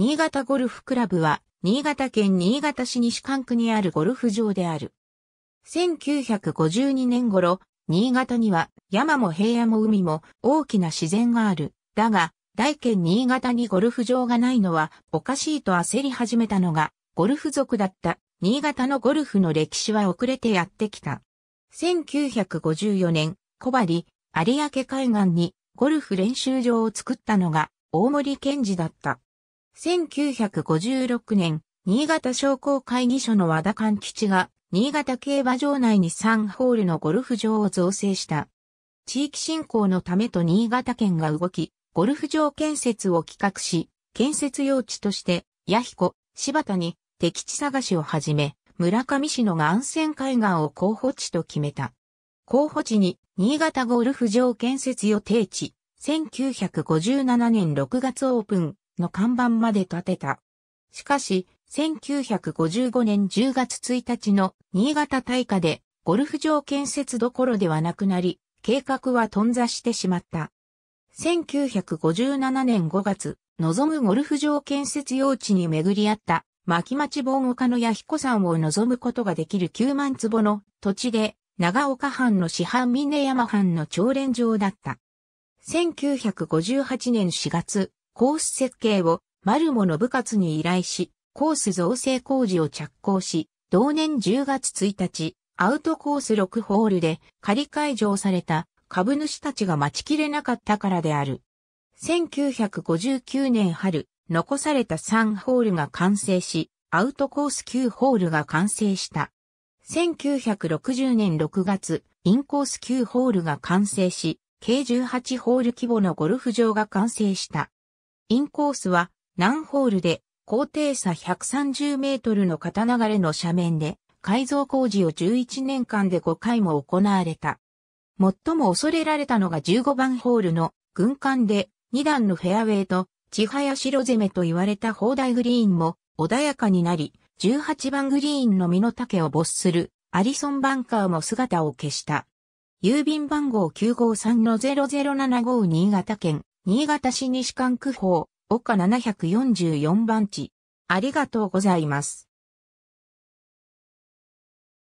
新潟ゴルフクラブは、新潟県新潟市西館区にあるゴルフ場である。1952年頃、新潟には山も平野も海も大きな自然がある。だが、大県新潟にゴルフ場がないのはおかしいと焦り始めたのが、ゴルフ族だった新潟のゴルフの歴史は遅れてやってきた。1954年、小針、有明海岸にゴルフ練習場を作ったのが大森健治だった。1956年、新潟商工会議所の和田勘吉が、新潟競馬場内に3ホールのゴルフ場を造成した。地域振興のためと新潟県が動き、ゴルフ場建設を企画し、建設用地として、弥彦、柴田に、敵地探しをはじめ、村上市の岩泉海岸を候補地と決めた。候補地に、新潟ゴルフ場建設予定地、1957年6月オープン、の看板まで建てた。しかし、1955年10月1日の新潟大火でゴルフ場建設どころではなくなり、計画は頓挫してしまった。1957年5月、望むゴルフ場建設用地に巡り合った牧町防護課の八彦山を望むことができる9万坪の土地で、長岡藩の市藩峰山藩の長連場だった。1958年4月、コース設計をマルモの部活に依頼し、コース造成工事を着工し、同年10月1日、アウトコース6ホールで仮会場された株主たちが待ちきれなかったからである。1959年春、残された3ホールが完成し、アウトコース9ホールが完成した。1960年6月、インコース9ホールが完成し、計18ホール規模のゴルフ場が完成した。インコースは何ホールで高低差130メートルの片流れの斜面で改造工事を11年間で5回も行われた。最も恐れられたのが15番ホールの軍艦で2段のフェアウェイと千早城攻めと言われた砲台グリーンも穏やかになり、18番グリーンの身の丈を没するアリソンバンカーも姿を消した。郵便番号953-0075新潟県新潟市西館区法、岡744番地。ありがとうございます。